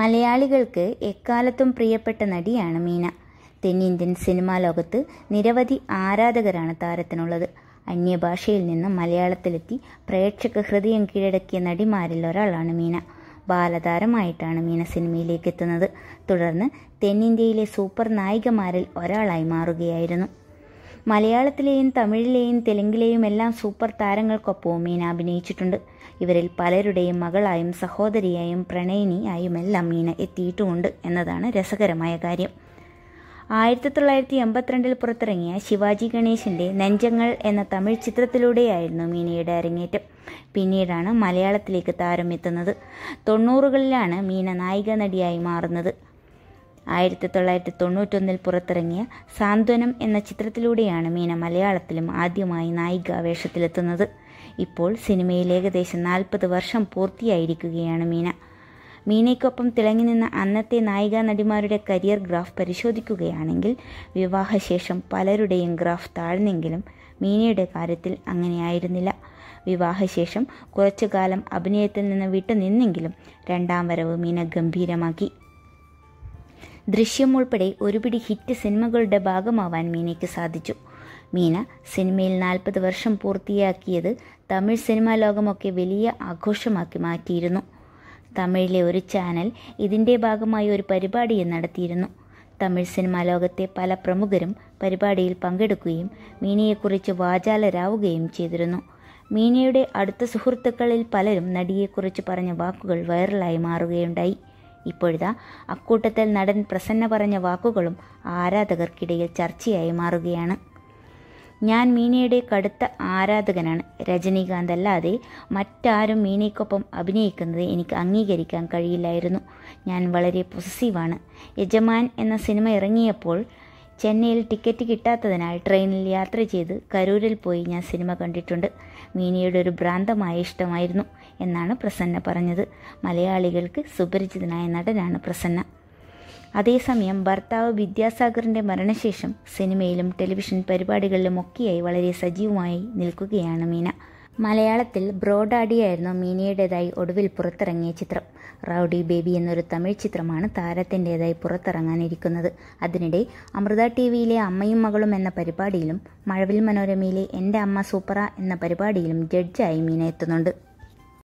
മലയാളികൾക്ക് എക്കാലത്തും പ്രിയപ്പെട്ട നടിയാണ് മീന തെന്നിന്ത്യൻ സിനിമാ ലോകത്ത് നിരവധി ആരാധകരാണ് താരത്തിനുള്ളത് അന്യഭാഷയിൽ നിന്ന് മലയാളത്തിലെത്തി പ്രേക്ഷക ഹൃദയം കീഴടക്കിയ നടിമാരിൽ ഒരാളാണ് മീന ബാലതാരമായിട്ടാണ് മീന സിനിമയിലേക്ക് എത്തുന്നത് തുടർന്ന് തെന്നിന്ത്യയിലെ സൂപ്പർ നായികമാരിൽ ഒരാളായി മാറുകയായിരുന്നു മലയാളത്തിലെയും തമിഴിലെയും തെലുങ്കിലെയും എല്ലാം സൂപ്പർ താരങ്ങൾക്കൊപ്പവും മീന അഭിനയിച്ചിട്ടുണ്ട് ഇവരിൽ പലരുടെയും മകളായും സഹോദരിയായും പ്രണയിനിയായും എല്ലാം മീന എത്തിയിട്ടുമുണ്ട് എന്നതാണ് രസകരമായ കാര്യം ആയിരത്തി തൊള്ളായിരത്തി എൺപത്തിരണ്ടിൽ പുറത്തിറങ്ങിയ ശിവാജി ഗണേശിൻ്റെ നെഞ്ചങ്ങൾ എന്ന തമിഴ് ചിത്രത്തിലൂടെയായിരുന്നു മീനയുടെ അരങ്ങേറ്റം പിന്നീടാണ് മലയാളത്തിലേക്ക് താരം എത്തുന്നത് തൊണ്ണൂറുകളിലാണ് മീന നായിക നടിയായി മാറുന്നത് ആയിരത്തി തൊള്ളായിരത്തി തൊണ്ണൂറ്റൊന്നിൽ പുറത്തിറങ്ങിയ സാന്ത്വനം എന്ന ചിത്രത്തിലൂടെയാണ് മീന മലയാളത്തിലും ആദ്യമായി നായിക വേഷത്തിലെത്തുന്നത് ഇപ്പോൾ സിനിമയിൽ ഏകദേശം നാൽപ്പത് വർഷം പൂർത്തിയായിരിക്കുകയാണ് മീന മീനയ്ക്കൊപ്പം തിളങ്ങി നിന്ന അന്നത്തെ നായികാ നടിമാരുടെ കരിയർ ഗ്രാഫ് പരിശോധിക്കുകയാണെങ്കിൽ വിവാഹശേഷം പലരുടെയും ഗ്രാഫ് താഴ്ന്നെങ്കിലും മീനയുടെ കാര്യത്തിൽ അങ്ങനെയായിരുന്നില്ല വിവാഹശേഷം കുറച്ചു കാലം അഭിനയത്തിൽ നിന്ന് വിട്ടുനിന്നെങ്കിലും രണ്ടാം വരവ് മീന ഗംഭീരമാക്കി ദൃശ്യം ഉൾപ്പെടെ ഒരുപിടി ഹിറ്റ് സിനിമകളുടെ ഭാഗമാവാൻ മീനയ്ക്ക് സാധിച്ചു മീന സിനിമയിൽ നാൽപ്പത് വർഷം പൂർത്തിയാക്കിയത് തമിഴ് സിനിമാ ലോകമൊക്കെ വലിയ ആഘോഷമാക്കി മാറ്റിയിരുന്നു തമിഴിലെ ഒരു ചാനൽ ഇതിൻ്റെ ഭാഗമായി ഒരു പരിപാടിയും നടത്തിയിരുന്നു തമിഴ് സിനിമാ ലോകത്തെ പല പ്രമുഖരും പരിപാടിയിൽ പങ്കെടുക്കുകയും മീനയെക്കുറിച്ച് വാചാലരാവുകയും ചെയ്തിരുന്നു മീനയുടെ അടുത്ത സുഹൃത്തുക്കളിൽ പലരും നടിയെക്കുറിച്ച് പറഞ്ഞ വാക്കുകൾ വൈറലായി മാറുകയുണ്ടായി ഇപ്പോഴിതാ അക്കൂട്ടത്തിൽ നടൻ പ്രസന്ന പറഞ്ഞ വാക്കുകളും ആരാധകർക്കിടയിൽ ചർച്ചയായി മാറുകയാണ് ഞാൻ മീനയുടെ കടുത്ത ആരാധകനാണ് രജനീകാന്ത് അല്ലാതെ മറ്റാരും മീനയ്ക്കൊപ്പം അഭിനയിക്കുന്നത് എനിക്ക് അംഗീകരിക്കാൻ കഴിയില്ലായിരുന്നു ഞാൻ വളരെ പൊസസീവാണ് യജമാൻ എന്ന സിനിമ ഇറങ്ങിയപ്പോൾ ചെന്നൈയിൽ ടിക്കറ്റ് കിട്ടാത്തതിനാൽ ട്രെയിനിൽ യാത്ര ചെയ്ത് കരൂരിൽ പോയി ഞാൻ സിനിമ കണ്ടിട്ടുണ്ട് മീനിയുടെ ഒരു ഭ്രാന്തമായ ഇഷ്ടമായിരുന്നു എന്നാണ് പ്രസന്ന പറഞ്ഞത് മലയാളികൾക്ക് സുപരിചിതനായ നടനാണ് പ്രസന്ന അതേസമയം ഭർത്താവ് വിദ്യാസാഗറിൻ്റെ മരണശേഷം സിനിമയിലും ടെലിവിഷൻ പരിപാടികളിലും ഒക്കെയായി വളരെ സജീവമായി നിൽക്കുകയാണ് മീന മലയാളത്തിൽ ബ്രോഡാഡിയായിരുന്നു മീനയുടേതായി ഒടുവിൽ പുറത്തിറങ്ങിയ ചിത്രം റൗഡി ബേബി എന്നൊരു തമിഴ് ചിത്രമാണ് താരത്തിൻ്റേതായി പുറത്തിറങ്ങാനിരിക്കുന്നത് അതിനിടെ അമൃത ടി വിയിലെ അമ്മയും മകളും എന്ന പരിപാടിയിലും മഴവിൽ മനോരമയിലെ എൻ്റെ അമ്മ സൂപ്പറ എന്ന പരിപാടിയിലും ജഡ്ജായി മീന എത്തുന്നുണ്ട്